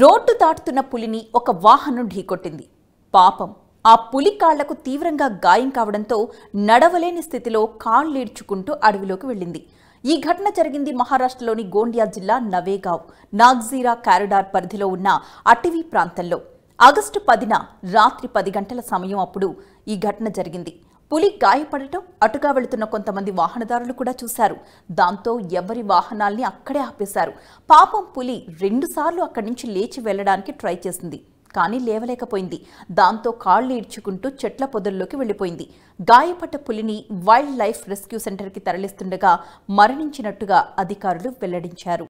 road దాటుతున్న పులిని ఒక వాహనం ఢీకొట్టింది పాపం ఆ పులి కాళ్లకు తీవ్రంగా గాయం కావడంతో నడవలేని స్థితిలో కాళ్ళీడ్చుకుంటూ అడవిలోకి వెళ్ళింది ఈ ఘటన జరిగింది మహారాష్ట్రలోని గోండియా జిల్లా నవేగావ్ నాగ్జీరా కారిడార్ పరిధిలో ఉన్న అటవీ ప్రాంతంలో ఆగస్టు పదిన రాత్రి పది గంటల సమయం అప్పుడు ఈ ఘటన జరిగింది పులి గాయపడటం అటుగా వెళుతున్న కొంతమంది వాహనదారులు కూడా చూశారు దాంతో ఎవరి వాహనాల్ని అక్కడే ఆపేశారు పాపం పులి రెండుసార్లు అక్కడి నుంచి లేచి వెళ్లడానికి ట్రై చేసింది కానీ లేవలేకపోయింది దాంతో కాళ్ళు ఈడ్చుకుంటూ చెట్ల పొదల్లోకి వెళ్ళిపోయింది గాయపడ్డ పులిని వైల్డ్ లైఫ్ రెస్క్యూ సెంటర్కి తరలిస్తుండగా మరణించినట్టుగా అధికారులు వెల్లడించారు